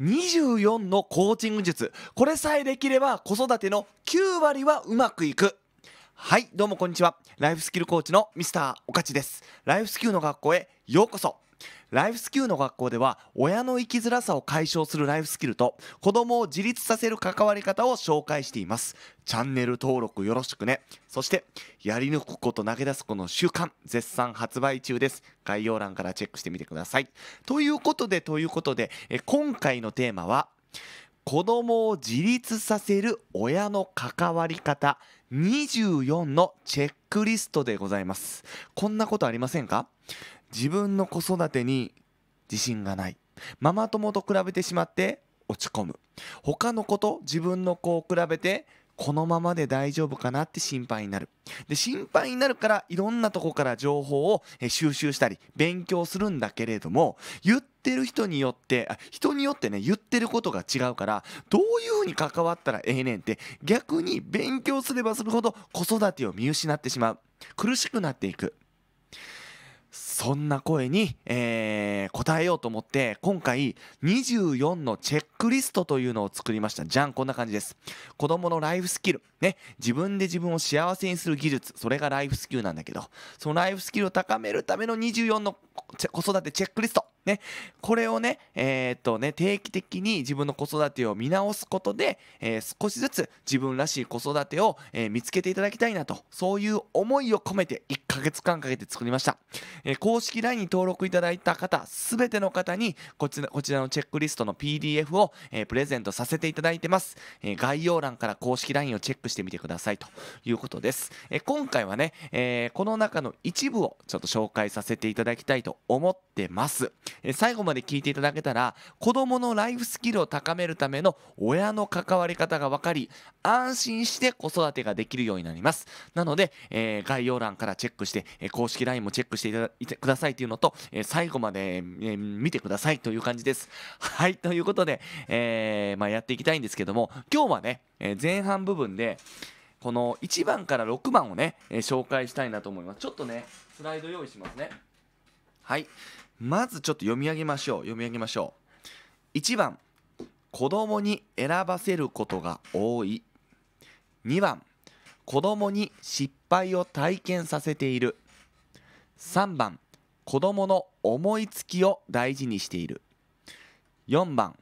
24のコーチング術これさえできれば子育ての9割はうまくいくはいどうもこんにちはライフスキルコーチのミスターおかちですライフスキルの学校へようこそライフスキルの学校では親の生きづらさを解消するライフスキルと子供を自立させる関わり方を紹介していますチャンネル登録よろしくねそしてやり抜くこと投げ出すこの習慣絶賛発売中です概要欄からチェックしてみてくださいということでということでえ今回のテーマは子供を自立させる親の関わり方24のチェックリストでございますこんなことありませんか自分の子育てに自信がないママ友と比べてしまって落ち込む他の子と自分の子を比べてこのままで大丈夫かなって心配になるで心配になるからいろんなとこから情報を収集したり勉強するんだけれども言ってる人によってあ人によってね言ってることが違うからどういうふうに関わったらええねんって逆に勉強すればするほど子育てを見失ってしまう苦しくなっていくそんな声に、えー、答えようと思って今回24のチェックリストというのを作りましたじゃんこんな感じです子どものライフスキルね自分で自分を幸せにする技術それがライフスキルなんだけどそのライフスキルを高めるための24の子育てチェックリストね、これをね、えー、っとね、定期的に自分の子育てを見直すことで、えー、少しずつ自分らしい子育てを、えー、見つけていただきたいなと、そういう思いを込めて1ヶ月間かけて作りました。え公式 LINE に登録いただいた方、すべての方にこちら、こちらのチェックリストの PDF を、えプレゼントさせていただいてます。え概要欄から公式 LINE をチェックしてみてくださいということです。え今回はね、えこの中の一部をちょっと紹介させていただきたいと思ってます。え最後まで聞いていただけたら子どものライフスキルを高めるための親の関わり方が分かり安心して子育てができるようになりますなので、えー、概要欄からチェックして、え公式 LINE もチェックしていただいてくださいというのと、え最後まで、え見てくださいという感じですはいということで、えー、まあ、やっていきたいんですけども今日はね、え前半部分でこの1番から6番をね、え紹介したいなと思いますちょっとねスライド用意しますねはいまずちょっと読み上げましょう読み上げましょう1番子供に選ばせることが多い2番子供に失敗を体験させている3番子供の思いつきを大事にしている4番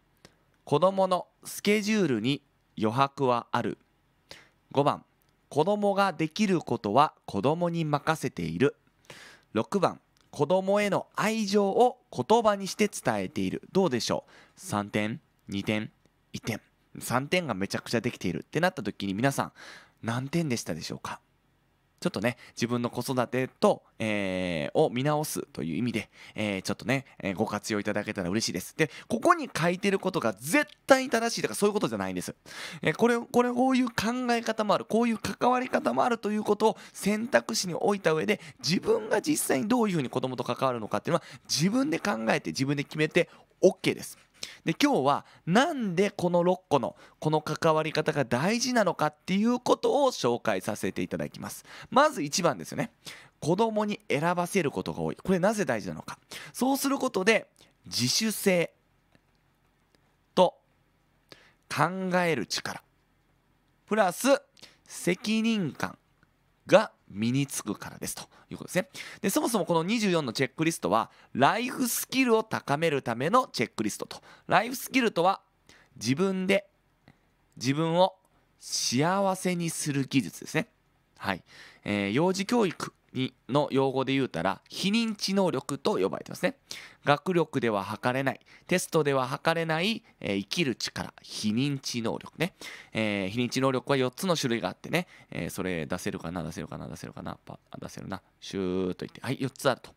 子供のスケジュールに余白はある5番子供ができることは子供に任せている6番子供への愛情を言葉にして伝えているどうでしょう3点2点1点3点がめちゃくちゃできているってなった時に皆さん何点でしたでしょうかちょっとね、自分の子育てと、えー、を見直すという意味で、えー、ちょっとね、えー、ご活用いただけたら嬉しいです。で、ここに書いてることが絶対正しいとかそういうことじゃないんです。えこれ、これ、こういう考え方もある、こういう関わり方もあるということを選択肢に置いた上で、自分が実際にどういうふうに子供と関わるのかっていうのは、自分で考えて、自分で決めて OK です。で今日はなんでこの6個のこの関わり方が大事なのかっていうことを紹介させていただきますまず1番ですよね子供に選ばせることが多いこれなぜ大事なのかそうすることで自主性と考える力プラス責任感が身につくからですということですねでそもそもこの24のチェックリストはライフスキルを高めるためのチェックリストとライフスキルとは自分で自分を幸せにする技術ですねはい、えー、幼児教育の用語で言うたら非認知能力と呼ばれてますね学力では測れないテストでは測れない、えー、生きる力非認知能力ね、えー、非認知能力は4つの種類があってね、えー、それ出せるかな出せるかな出せるかな出せるなシューッといってはい4つあると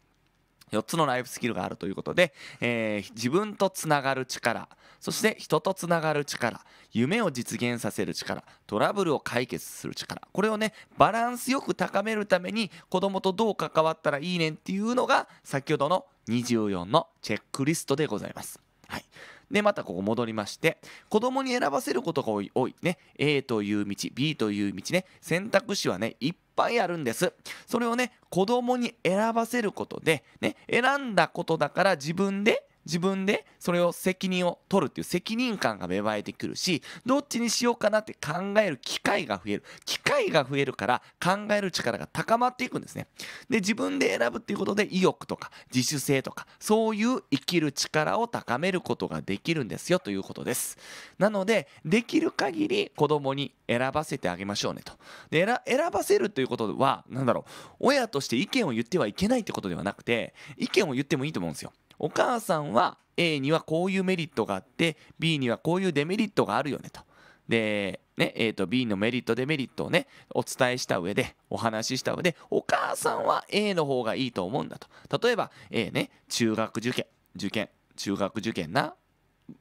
4つのライフスキルがあるということで、えー、自分とつながる力そして人とつながる力夢を実現させる力トラブルを解決する力これをねバランスよく高めるために子供とどう関わったらいいねんっていうのが先ほどの24のチェックリストでございます。はいでまたここ戻りまして子供に選ばせることが多い多いね A という道 B という道ね選択肢はねいっぱいあるんですそれをね子供に選ばせることでね選んだことだから自分で自分でそれを責任を取るっていう責任感が芽生えてくるしどっちにしようかなって考える機会が増える機会が増えるから考える力が高まっていくんですねで自分で選ぶっていうことで意欲とか自主性とかそういう生きる力を高めることができるんですよということですなのでできる限り子供に選ばせてあげましょうねとで選ばせるということは何だろう親として意見を言ってはいけないってことではなくて意見を言ってもいいと思うんですよお母さんは A にはこういうメリットがあって B にはこういうデメリットがあるよねと。で、ね、A と B のメリットデメリットをねお伝えした上でお話しした上でお母さんは A の方がいいと思うんだと例えば A ね中学受験受験中学受験な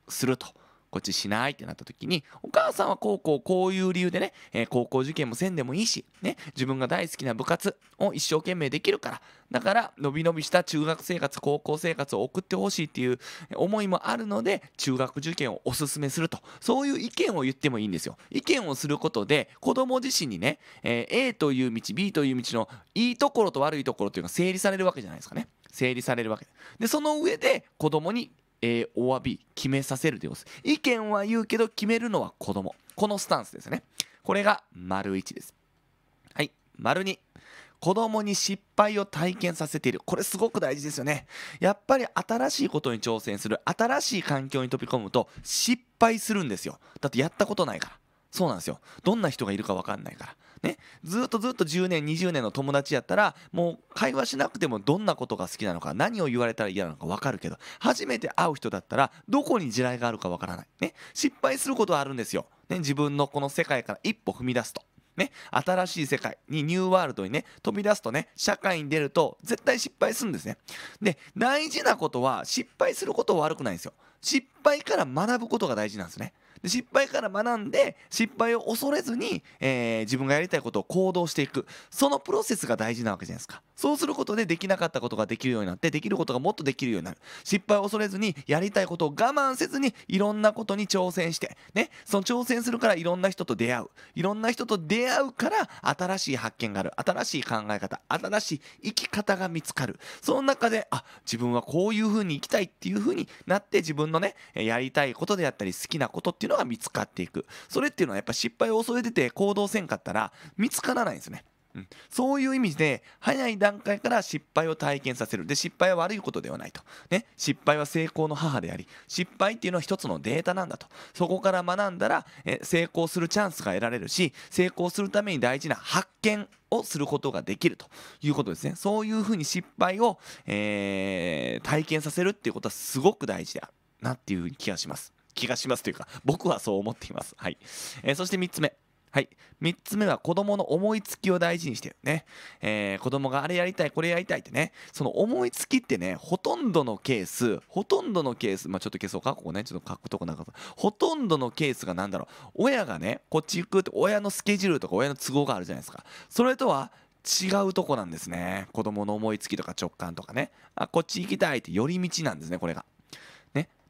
するとこっちしないってなった時にお母さんはこうこうこういう理由でね、えー、高校受験もせんでもいいし、ね、自分が大好きな部活を一生懸命できるからだからのびのびした中学生活高校生活を送ってほしいっていう思いもあるので中学受験をおすすめするとそういう意見を言ってもいいんですよ意見をすることで子供自身にね、えー、A という道 B という道のいいところと悪いところというのが整理されるわけじゃないですかね整理されるわけでその上で子供にえー、お詫び決めさせるでいです意見は言うけど決めるのは子供このスタンスですねこれが丸1ですはい丸2子供に失敗を体験させているこれすごく大事ですよねやっぱり新しいことに挑戦する新しい環境に飛び込むと失敗するんですよだってやったことないからそうなんですよどんな人がいるか分かんないからねずっとずっと10年20年の友達やったらもう会話しなくてもどんなことが好きなのか何を言われたら嫌なのか分かるけど初めて会う人だったらどこに地雷があるか分からない、ね、失敗することはあるんですよ、ね、自分のこの世界から一歩踏み出すと。ね、新しい世界にニューワールドにね飛び出すとね社会に出ると絶対失敗するんですねで大事なことは失敗することは悪くないんですよ失敗から学ぶことが大事なんですね。で失敗から学んで失敗を恐れずに、えー、自分がやりたいことを行動していくそのプロセスが大事なわけじゃないですかそうすることでできなかったことができるようになってできることがもっとできるようになる失敗を恐れずにやりたいことを我慢せずにいろんなことに挑戦してねその挑戦するからいろんな人と出会ういろんな人と出会うから新しい発見がある新しい考え方新しい生き方が見つかるその中であ自分はこういうふうに生きたいっていうふうになって自分ののねやりたいことであったり好きなことっていうのが見つかっていくそれっていうのはやっぱ失敗を恐れてて行動せんかったら見つからないんですねうん、そういう意味で早い段階から失敗を体験させるで失敗は悪いことではないと、ね、失敗は成功の母であり失敗っていうのは一つのデータなんだとそこから学んだらえ成功するチャンスが得られるし成功するために大事な発見をすることができるということですねそういうふうに失敗を、えー、体験させるっていうことはすごく大事であるなっていう気がします。気がしますというか、僕はそう思っています。はい。えー、そして3つ目。はい。3つ目は子供の思いつきを大事にしてるね。えー、子供があれやりたい、これやりたいってね。その思いつきってね、ほとんどのケース、ほとんどのケース、まあ、ちょっと消そうか、ここね、ちょっと書くとこなかった。ほとんどのケースが何だろう。親がね、こっち行くって親のスケジュールとか親の都合があるじゃないですか。それとは違うとこなんですね。子供の思いつきとか直感とかね。あ、こっち行きたいって寄り道なんですね、これが。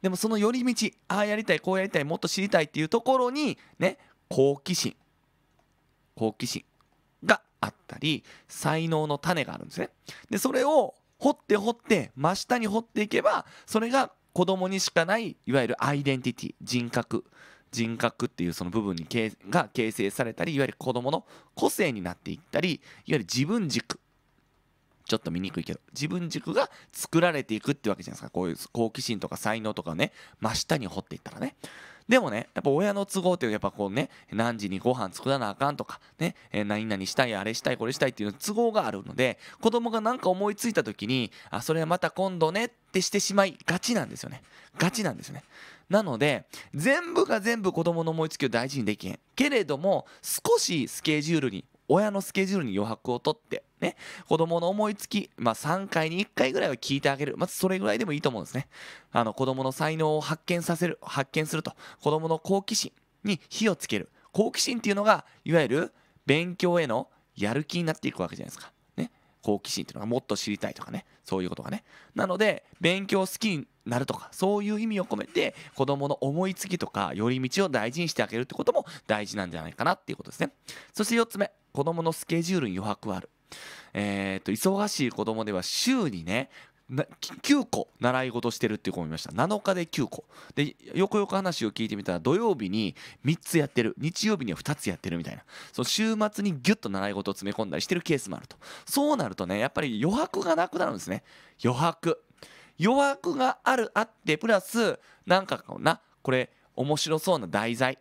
でもその寄り道ああやりたいこうやりたいもっと知りたいっていうところにね好奇心好奇心があったり才能の種があるんですね。でそれを掘って掘って真下に掘っていけばそれが子供にしかないいわゆるアイデンティティ人格人格っていうその部分にが形成されたりいわゆる子どもの個性になっていったりいわゆる自分軸ちょっと見にくいけど自分軸が作られていくってわけじゃないですかこういう好奇心とか才能とかね真下に掘っていったらねでもねやっぱ親の都合ってやっぱこうね何時にご飯作らなあかんとかね、えー、何々したいあれしたいこれしたいっていう都合があるので子供が何か思いついた時にあそれはまた今度ねってしてしまいがちなんですよねガチなんですよねなので全部が全部子供の思いつきを大事にできへんけれども少しスケジュールに親のスケジュールに余白を取ってね子供の思いつき、まあ、3回に1回ぐらいは聞いてあげるまずそれぐらいでもいいと思うんですねあの子供の才能を発見させる発見すると子供の好奇心に火をつける好奇心っていうのがいわゆる勉強へのやる気になっていくわけじゃないですか。ね、好奇心っていうのがもっと知りたいとかねそういうことがね。なので勉強好きなるとかそういう意味を込めて子どもの思いつきとか寄り道を大事にしてあげるってことも大事なんじゃないかなっていうことですねそして4つ目子どものスケジュールに余白はあるえー、と忙しい子どもでは週にね9個習い事してるって子もいました7日で9個でよくよく話を聞いてみたら土曜日に3つやってる日曜日には2つやってるみたいなその週末にギュッと習い事を詰め込んだりしてるケースもあるとそうなるとねやっぱり余白がなくなるんですね余白余白があるあってプラスなんかこうなこれ面白そうな題材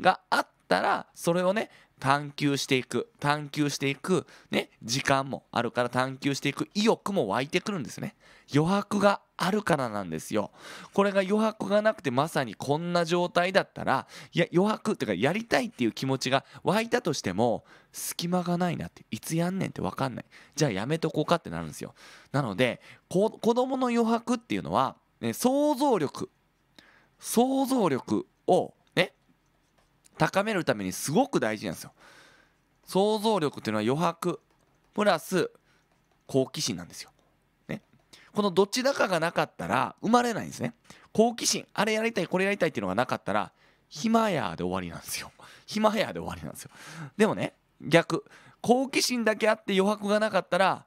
があったらそれをね探求していく探求していく、ね、時間もあるから探求していく意欲も湧いてくるんですね余白があるからなんですよこれが余白がなくてまさにこんな状態だったらいや余白っていうかやりたいっていう気持ちが湧いたとしても隙間がないなっていつやんねんって分かんないじゃあやめとこうかってなるんですよなので子どもの余白っていうのは、ね、想像力想像力を高めるためにすごく大事なんですよ想像力というのは余白プラス好奇心なんですよ、ね、このどちらかがなかったら生まれないんですね好奇心あれやりたいこれやりたいっていうのがなかったら暇やで終わりなんですよ暇やで終わりなんですよでもね逆好奇心だけあって余白がなかったら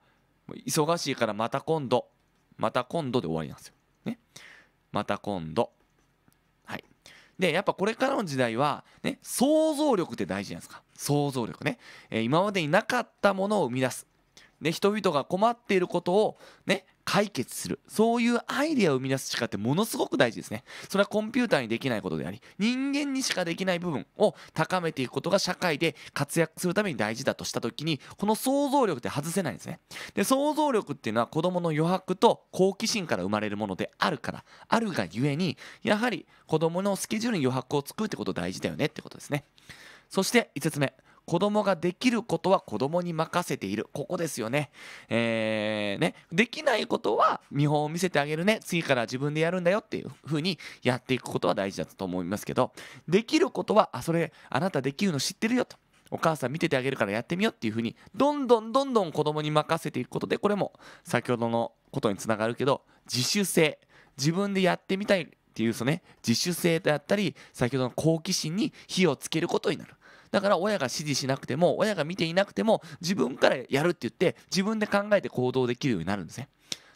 忙しいからまた今度また今度で終わりなんですよねまた今度でやっぱこれからの時代は、ね、想像力って大事じゃないですか想像力ね、えー、今までになかったものを生み出すで人々が困っていることをね解決するそういうアイデアを生み出す力ってものすごく大事ですねそれはコンピューターにできないことであり人間にしかできない部分を高めていくことが社会で活躍するために大事だとした時にこの想像力って外せないんですねで想像力っていうのは子どもの余白と好奇心から生まれるものであるからあるがゆえにやはり子どものスケジュールに余白を作るってこと大事だよねってことですねそして5つ目子供ができることは子供に任せているここですよね,、えーね、できないことは見本を見せてあげるね次から自分でやるんだよっていうふうにやっていくことは大事だと思いますけどできることはあそれあなたできるの知ってるよとお母さん見ててあげるからやってみようっていうふうにどんどんどんどん子供に任せていくことでこれも先ほどのことにつながるけど自主性自分でやってみたいっていうそね自主性であったり先ほどの好奇心に火をつけることになるだから親が指示しなくても親が見ていなくても自分からやるって言って自分で考えて行動できるようになるんですね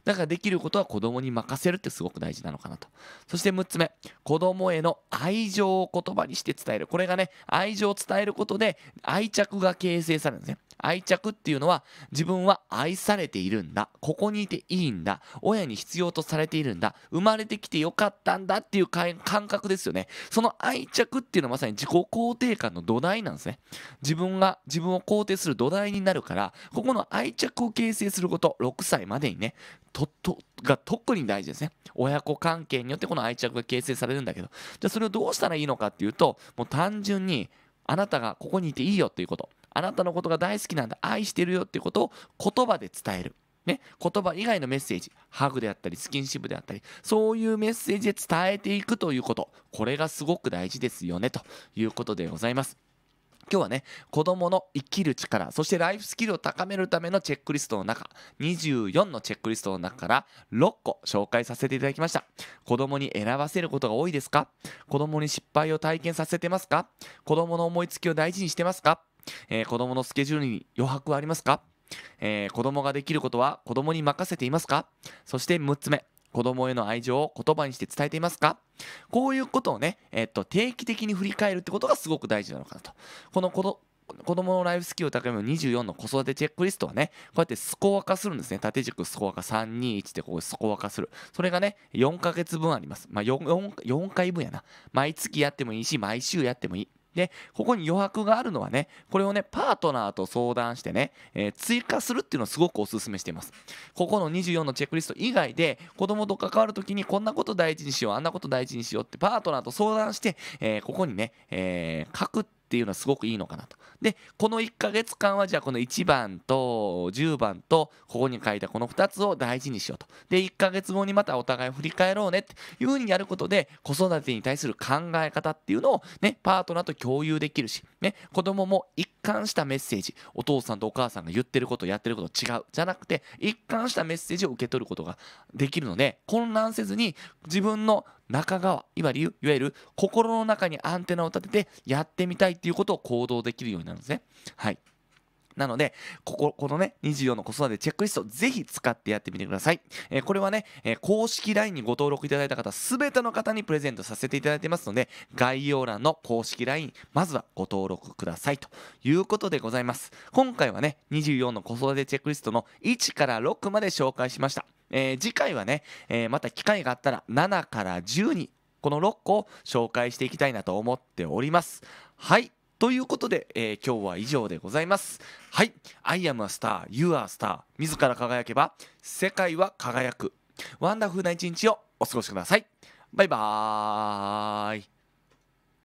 だからできることは子供に任せるってすごく大事なのかなとそして6つ目子供への愛情を言葉にして伝えるこれがね愛情を伝えることで愛着が形成されるんですね愛着っていうのは自分は愛されているんだここにいていいんだ親に必要とされているんだ生まれてきてよかったんだっていう感覚ですよねその愛着っていうのはまさに自己肯定感の土台なんですね自分が自分を肯定する土台になるからここの愛着を形成すること6歳までにねととが特に大事ですね親子関係によってこの愛着が形成されるんだけどじゃあそれをどうしたらいいのかっていうともう単純にあなたがここにいていいよっていうことあなたのことが大好きなんだ愛してるよっていうことを言葉で伝えるね、言葉以外のメッセージハグであったりスキンシップであったりそういうメッセージで伝えていくということこれがすごく大事ですよねということでございます。今日はね子どもの生きる力そしてライフスキルを高めるためのチェックリストの中24のチェックリストの中から6個紹介させていただきました子どもに選ばせることが多いですか子どもに失敗を体験させてますか子どもの思いつきを大事にしてますか、えー、子どものスケジュールに余白はありますかえー、子供ができることは子供に任せていますかそして6つ目子供への愛情を言葉にして伝えていますかこういうことをね、えっと、定期的に振り返るってことがすごく大事なのかなと。この子供のライフスキルを高める24の子育てチェックリストはね、こうやってスコア化するんですね。縦軸スコア化321ってここスコア化する。それがね、4ヶ月分あります。まあ 4, 4回分やな。毎月やってもいいし、毎週やってもいい。でここに余白があるのはねこれをねパートナーと相談してね、えー、追加するっていうのをすごくおすすめしていますここの24のチェックリスト以外で子供と関わる時にこんなこと大事にしようあんなこと大事にしようってパートナーと相談して、えー、ここにね、えー、書くってっていうのはすごくいいのかなと。でこの1ヶ月間はじゃあこの1番と10番とここに書いたこの2つを大事にしようと。で1ヶ月後にまたお互い振り返ろうねっていうふうにやることで子育てに対する考え方っていうのをねパートナーと共有できるしね子供も1貫したメッセージお父さんとお母さんが言ってることやってること違うじゃなくて一貫したメッセージを受け取ることができるので混乱せずに自分の中側いわゆる心の中にアンテナを立ててやってみたいっていうことを行動できるようになるんですね。はいなので、ここ、このね、24の子育てチェックリスト、ぜひ使ってやってみてください。えー、これはね、えー、公式 LINE にご登録いただいた方、すべての方にプレゼントさせていただいてますので、概要欄の公式 LINE、まずはご登録くださいということでございます。今回はね、24の子育てチェックリストの1から6まで紹介しました。えー、次回はね、えまた機会があったら7から10にこの6個を紹介していきたいなと思っております。はい。ということで、えー、今日は以上でございますはい「I am a star you are a star」自ら輝けば世界は輝くワンダフルな一日をお過ごしくださいバイバーイ